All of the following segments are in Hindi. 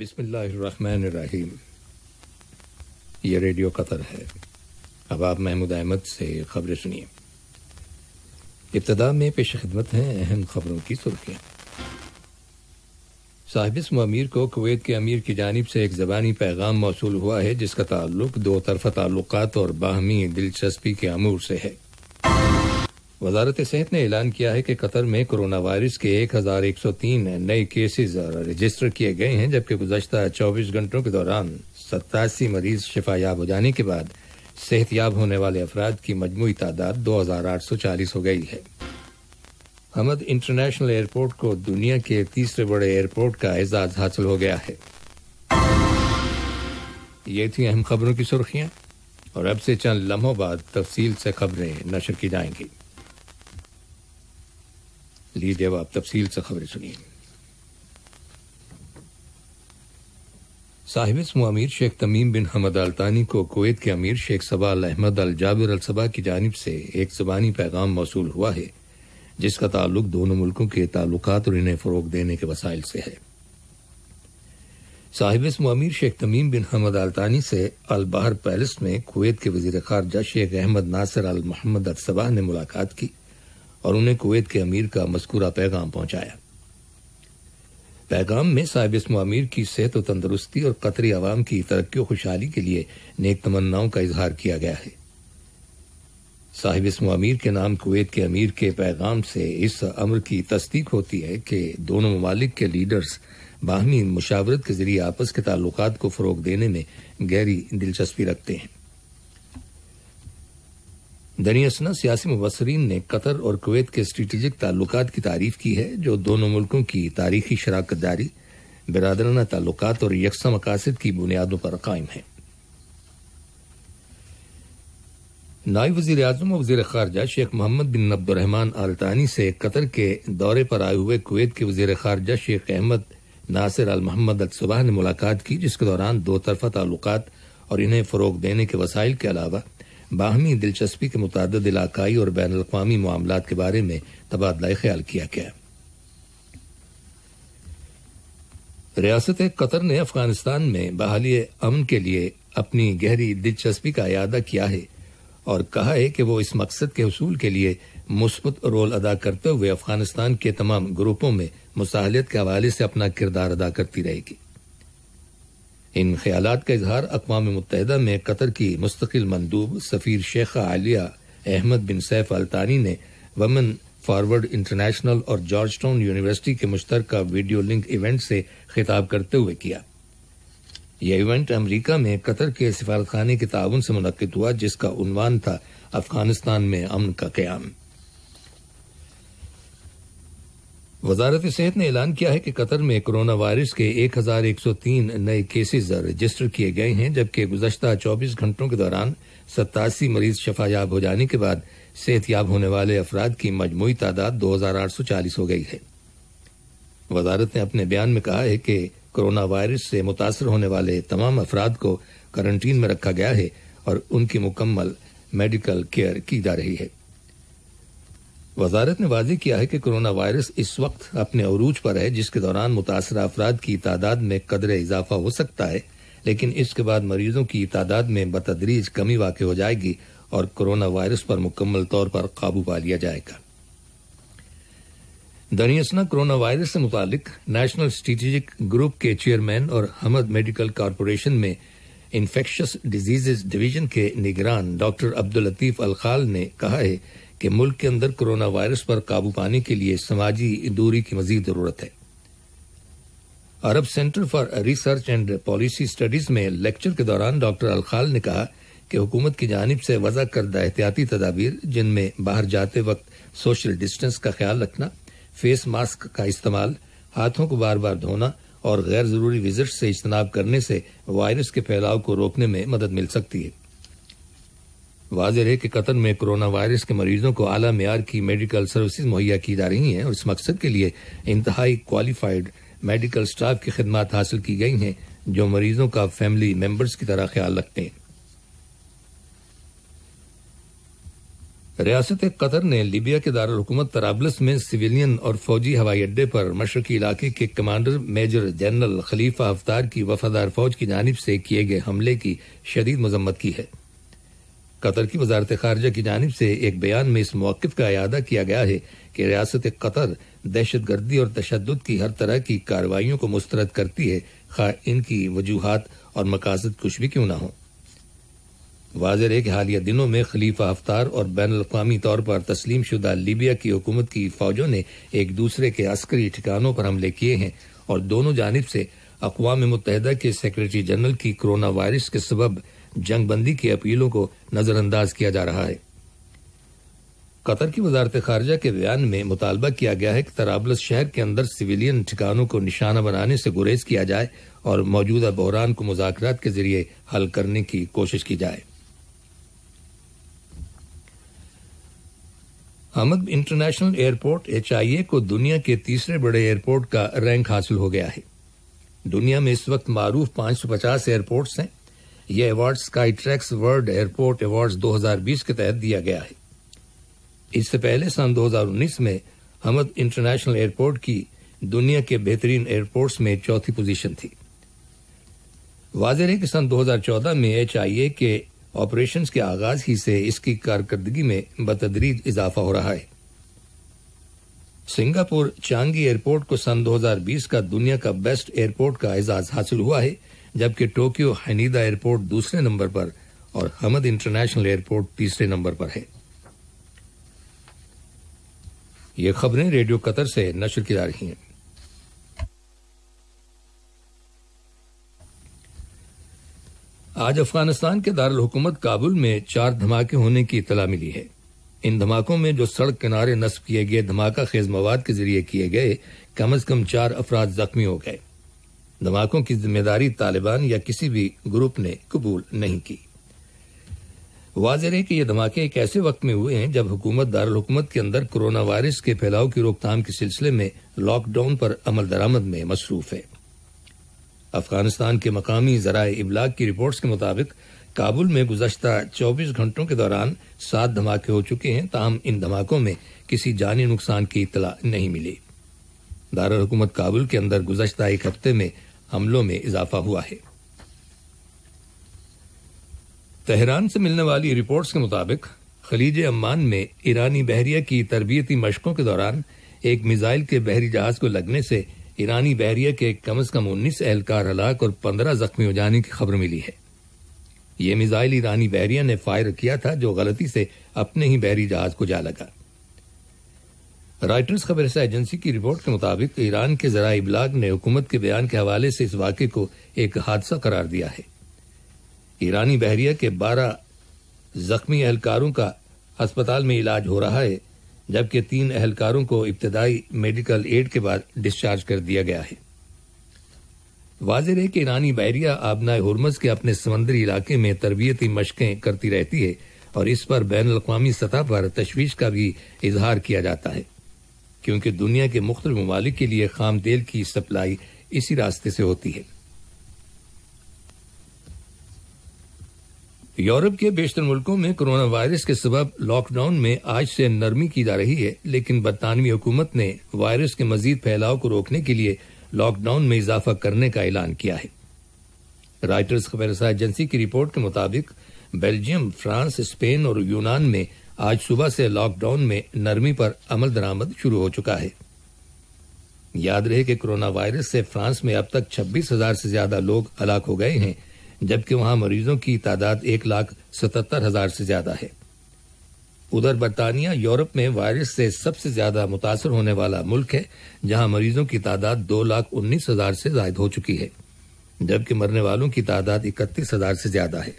बिस्मिल्लाहिर्रहमानिर्रहीम ये रेडियो कतर है अब आप महमूद अहमद से खबरें सुनिए इब्तदा में पेश खिदमत हैं अहम खबरों की सुर्खियाँ साहिबिस अमीर को कुवैत के अमीर की जानब से एक ज़बानी पैगाम मौसू हुआ है जिसका ताल्लुक दो तरफा ताल्लुकात और बाहमी दिलचस्पी के अमूर से है वजारत सेहत ने ऐलान किया है कि कतर में कोरोना वायरस के 1103 नए केसेस रजिस्टर किए गए हैं जबकि गुजशत 24 घंटों के दौरान सतासी मरीज शिफायाब हो जाने के बाद सेहतयाब होने वाले अफराद की मजमू तादाद 2840 हो गई है हमद इंटरनेशनल एयरपोर्ट को दुनिया के तीसरे बड़े एयरपोर्ट का एजाज हासिल हो गया है ये थी अहम खबरों की सुर्खियां और अब से चंद लम्हों बाद तफसील से खबरें नशर की जाएंगी लीजिए अब आप तफसील से खबरें सुनिए साहिब इसम अमीर शेख तमीम बिन हमद अल तानी को कुवैत के अमीर शेख सबा अल अहमद अल जाबिर अल सबा की जानब से एक जबानी पैगाम मौसू हुआ है जिसका ताल्लुक दोनों मुल्कों के ताल्लुक और इन्हें फ़रोग देने के वसाइल से है साहिब अमीर शेख तमीम बिन हमद अल तानी से अल बहर पैलेस में कुवैत के वजीर खारजा शेख अहमद नासिर अल मोहम्मद अल सबा ने मुलाकात की और उन्हें कुवैत के अमीर का मस्कुरा पैगाम पहुंचाया पैगाम में साहिब इसम अमीर की सेहत व तंदरुस्ती और कतरी आवाम की तरक्की खुशहाली के लिए नेक तमन्नाओं का इजहार किया गया है साहिब इसम अमीर के नाम कुवैत के अमीर के पैगाम से इस अमर की तस्दीक होती है कि दोनों ममालिक के लीडर्स बाहमी मुशावरत के जरिए आपस के ताल्लुक को फ़रोग देने में गहरी दिलचस्पी रखते हैं दनियसना सियासी मुबसरीन ने कतर और कुवैत के स्ट्रेटजिक ताल्लुक की तारीफ की है जो दोनों मुल्कों की तारीखी शराकत दारी बरदराना ताल्लुक और यकसा मकासद की बुनियादों पर कायम है नायब वजीर अजम और वजीर खारजा शेख मोहम्मद बिन अब्दुलरहमान अलतानी से कतर के दौरे पर आए हुए कुवैत के वजीर खारजा शेख अहमद नासिर अल मोहम्मद अल सुबह ने मुलाकात की जिसके दौरान दो तरफा ताल्लुक और इन्हें फ़रोग देने के वसाइल के अलावा बाहमी दिलचस्पी के मुताद इलाकई और बैन अवी मामला के बारे में तबादला ख्याल किया गया रियासत कतर ने अफगानिस्तान में बहाली अमन के लिए अपनी गहरी दिलचस्पी का अदा किया है और कहा है कि वो इस मकसद के हसूल के लिए मुस्बत रोल अदा करते हुए अफगानिस्तान के तमाम ग्रुपों में मुसाहलत के हवाले से अपना किरदार अदा करती रहेगी इन ख्याल का इजहार अकवा मुतहदा में कतर की मुस्तकिल मंदूब सफ़ीर शेख आलिया अहमद बिन सैफ अल्तानी ने वमन फॉरवर्ड इंटरनेशनल और जॉर्ज टाउन यूनिवर्सिटी के मुश्तर वीडियो लिंक इवेंट से खिताब करते हुए किया यह इवेंट अमरीका में कतर के सिफारतखाने के ताउन से मुनद हुआ जिसका उनवान था अफगानिस्तान में अमन का क्याम वजारत सेहत ने ऐलान किया है कि कतर में कोरोना वायरस के 1103 नए केसेस रजिस्टर किए गए हैं जबकि गुजशत 24 घंटों के दौरान सतासी मरीज शफायाब हो जाने के बाद सेहतयाब होने वाले अफराद की मजमू तादाद दो हजार आठ सौ चालीस हो गई है वजारत ने अपने बयान में कहा है कि कोरोना वायरस से मुतासर होने वाले तमाम अफराद को क्वारंटीन में रखा गया है और उनकी मुकम्मल मेडिकल केयर की जा रही है वजारत ने वाजे किया है कि कोरोना वायरस इस वक्त अपने अरूज पर है जिसके दौरान मुतासर अफराद की तादाद में कदर इजाफा हो सकता है लेकिन इसके बाद मरीजों की तादाद में बतदरीज कमी वाक़ हो जाएगी और कोरोना वायरस पर मुकम्मल तौर पर काबू पा लिया जाएगा दनियसना कोरोना वायरस से मुतालिक नेशनल स्ट्रेटेजिक ग्रुप के चेयरमैन और हमद मेडिकल कॉरपोरेशन में इन्फेक्शस डिजीजेज डिवीजन के निगरान डॉक्टर अब्दुल लतीफ अलखाल ने कहा है कि मुल्क के अंदर कोरोना वायरस पर काबू पाने के लिए समाजी दूरी की मजीद जरूरत है Arab Center for Research and Policy Studies में लेक्चर के दौरान डॉक्टर अलखाल ने कहा कि हुकूमत की जानब से वजह करदा एहतियाती तदाबीर जिनमें बाहर जाते वक्त सोशल डिस्टेंस का ख्याल रखना फेस मास्क का इस्तेमाल हाथों को बार बार धोना और गैर जरूरी विजिट से इजनाब करने से वायरस के फैलाव को रोकने में मदद मिल सकती है वाजिर है कि कतर में कोरोना वायरस के मरीजों को आला मैार की मेडिकल सर्विसेज मुहैया की जा रही हैं और इस मकसद के लिए इंतहाई क्वालिफाइड मेडिकल स्टाफ की खदमात हासिल की गई हैं जो मरीजों का फैमिली मेम्बर्स की तरह ख्याल रखते हैं रियासत कतर ने लीबिया के दारकूमत तराबलस में सिविलियन और फौजी हवाई अड्डे पर मशरकी इलाके के commander major general Khalifa Haftar की वफादार फौज की जानब से किए गए हमले की शदीद मजम्मत की है कतर की वजारत खारजा की जानब से एक बयान में इस मौक़ का अदा किया गया है कि रियासत कतर दहशत गर्दी और तशद की हर तरह की कार्रवाई को मुस्तरद करती है खा इनकी वजूहत और मकासद कुछ भी क्यों ना हो वाजर है कि हालिया दिनों में खलीफा अफ्तार और बैन अवी तौर पर तस्लीम शुदा लीबिया की हुकूमत की फौजों ने एक दूसरे के अस्करी ठिकानों पर हमले किए हैं और दोनों जानब से अकवा मुतहदा के सेक्रेटरी जनरल की कोरोना वायरस के सबब जंगबंदी की अपीलों को नजरअंदाज किया जा रहा है कतर की वजारत खारजा के बयान में मुतालबा किया गया है कि तराबलस शहर के अंदर सिविलियन ठिकानों को निशाना बनाने से गुरेज किया जाए और मौजूदा बहरान को मुजात के जरिए हल करने की कोशिश की जाए अहमद इंटरनेशनल एयरपोर्ट एचआईए को दुनिया के तीसरे बड़े एयरपोर्ट का रैंक हासिल हो गया है दुनिया में इस वक्त मारूफ 550 एयरपोर्ट्स हैं यह award Skytrax World Airport Award 2020 के तहत दिया गया है इससे पहले सन 2019 में हमद इंटरनेशनल एयरपोर्ट की दुनिया के बेहतरीन एयरपोर्ट्स में चौथी पोजीशन थी वाजर है कि सन 2014 में एच के ऑपरेशन के आगाज ही से इसकी कारकर्दगी में बतदरीज इजाफा हो रहा है सिंगापुर चांगी एयरपोर्ट को सन 2020 का दुनिया का बेस्ट एयरपोर्ट का एजाज हासिल हुआ है जबकि टोक्यो हनीदा एयरपोर्ट दूसरे नंबर पर और हमद इंटरनेशनल एयरपोर्ट तीसरे नंबर पर है ये खबरें रेडियो कतर से नशर की जा रही हैं आज अफगानिस्तान के दारुल हुकूमत काबुल में चार धमाके होने की इतला मिली है इन धमाकों में जो सड़क किनारे नस्ब किए गए धमाका खेज मवाद के जरिए किए गए कम अज कम चार अफराद जख्मी हो गए धमाकों की जिम्मेदारी तालिबान या किसी भी ग्रुप ने कबूल नहीं की वाजह है कि ये धमाके एक ऐसे वक्त में हुए हैं जब हुकूमत दारकूमत के अंदर कोरोना वायरस के फैलाव की रोकथाम के सिलसिले में लॉकडाउन पर अमल दरामद में मसरूफ है अफगानिस्तान के मकामी जराये इबलाग की रिपोर्ट के मुताबिक काबुल में गुजशत 24 घंटों के दौरान सात धमाके हो चुके हैं तहम इन धमाकों में किसी जानी नुकसान की इतला नहीं मिली दारकूमत काबुल के अंदर गुजशत एक हफ्ते में हमलों में इजाफा हुआ है तेहरान से मिलने वाली रिपोर्ट्स के मुताबिक खलीज अम्मान में ईरानी बहरिया की तरबियती मशकों के दौरान एक मिसाइल के बहरी जहाज को लगने से ईरानी बहरिया के कम अज कम उन्नीस एहलकार हलाक और पंद्रह जख्मी हो जाने की खबर मिली है ये मिसाइल ईरानी बहरिया ने फायर किया था जो गलती से अपने ही बहरी जहाज को जा लगा राइटर्स खबर एजेंसी की रिपोर्ट के मुताबिक ईरान के जरा इबलाग ने हुकूमत के बयान के हवाले से इस वाक्य को एक हादसा करार दिया है ईरानी बहरिया के बारह जख्मी एहलकारों का अस्पताल में इलाज हो रहा है जबकि तीन एहलकारों को इब्तदाई मेडिकल एड के बाद डिस्चार्ज कर दिया गया है वाजिर है कि ईरानी बहरिया आबनाए हरमज के अपने समंदरी इलाके में तरबियती मशकें करती रहती है और इस पर बैन अवी सतह पर तशवीश का भी इजहार किया जाता है क्योंकि दुनिया के मुख्त ममालिक के लिए खाम तेल की सप्लाई इसी रास्ते से होती है यूरोप के बेशतर मुल्कों में कोरोना वायरस के सबब लॉकडाउन में आज से नरमी की जा रही है लेकिन बरतानवी हुकूमत ने वायरस के मजीद फैलाव को रोकने के लिए लॉकडाउन में इजाफा करने का ऐलान किया है राइटर्स खबर एजेंसी की रिपोर्ट के मुताबिक बेल्जियम फ्रांस स्पेन और यूनान में आज सुबह से लॉकडाउन में नरमी पर अमल दरामद शुरू हो चुका है याद रहे कि कोरोना वायरस से फ्रांस में अब तक छब्बीस हजार से ज्यादा लोग हलाक हो गए हैं जबकि वहां मरीजों की तादाद एक लाख सतहत्तर हजार से ज्यादा है उधर बरतानिया यूरोप में वायरस से सबसे ज्यादा मुतासर होने वाला मुल्क है जहां मरीजों की तादाद दो लाख उन्नीस हजार से ज्यादा हो चुकी है जबकि मरने वालों की तादाद इकतीस हजार से ज्यादा है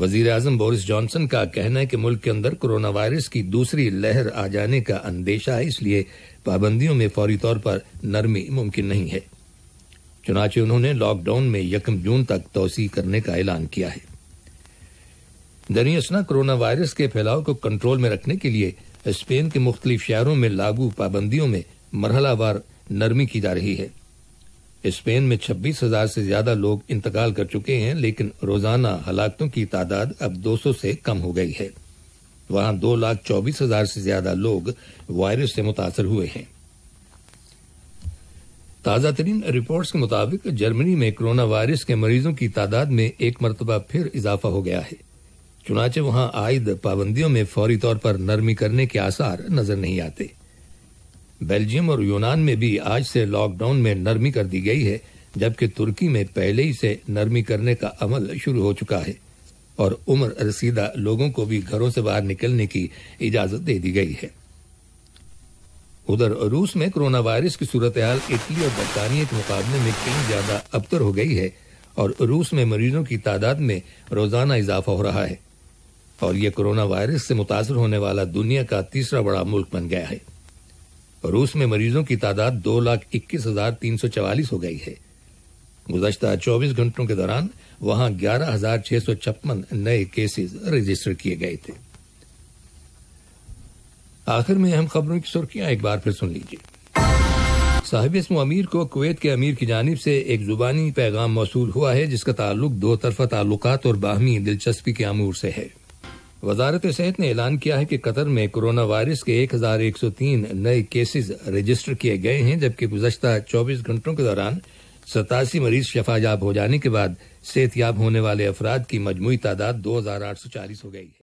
वजीर अजम बोरिस जॉनसन का कहना है कि मुल्क के अंदर कोरोना वायरस की दूसरी लहर आ जाने का अंदेशा है इसलिए पाबंदियों में फौरी तौर पर नरमी मुमकिन नहीं है चुनाचे उन्होंने लॉकडाउन में यकम जून तक तोसी करने का ऐलान किया है दरियसना कोरोना वायरस के फैलाव को कंट्रोल में रखने के लिए स्पेन के मुख्तलिफ शहरों में लागू पाबंदियों में मरहलावार नरमी की जा रही है स्पेन में छब्बीस हजार से ज्यादा लोग इंतकाल कर चुके हैं लेकिन रोजाना हलाकतों की तादाद अब 200 से कम हो गई है वहां दो लाख चौबीस हजार से ज्यादा लोग वायरस से मुतासर हुए हैं ताज़ा तरीन रिपोर्ट के मुताबिक जर्मनी में कोरोना वायरस के मरीजों की तादाद में एक मरतबा फिर इजाफा हो गया है चुनाचे वहां आयद पाबंदियों में फौरी तौर पर नरमी करने के आसार नजर नहीं आते बेल्जियम और यूनान में भी आज से लॉकडाउन में नरमी कर दी गई है जबकि तुर्की में पहले ही से नरमी करने का अमल शुरू हो चुका है और उम्र रसीदा लोगों को भी घरों से बाहर निकलने की इजाजत दे दी गई है उधर रूस में कोरोना वायरस की सूरत हाल इटली और बरतानिया के मुकाबले में कहीं ज्यादा अबतर हो गई है और रूस में मरीजों की तादाद में रोजाना इजाफा हो रहा है और यह कोरोना वायरस से मुतासर होने वाला दुनिया का तीसरा बड़ा मुल्क बन गया है रूस में मरीजों की तादाद दो लाख इक्कीस हजार तीन सौ चवालीस हो गई है गुजशत चौबीस घंटों के दौरान वहां ग्यारह हजार छह सौ छप्पन नए केसेस रजिस्टर किए गए थे आखिर में अहम खबरों की सुर्खियां एक बार फिर सुन लीजिए साहिब इसम अमीर को कुवैत के अमीर की जानब से एक जुबानी पैगाम मौसू हुआ है जिसका ताल्लुक दो तरफा ताल्लुक और बाहमी दिलचस्पी के अमूर से है वजारत सेहत ने ऐलान किया है कि कतर में कोरोना वायरस के 1103 नए केसेस रजिस्टर किए गए हैं जबकि गुजशत 24 घंटों के दौरान सतासी मरीज शफायाब हो जाने के बाद सेहतयाब होने वाले अफराद की मजमू तादाद 2840 हो गई है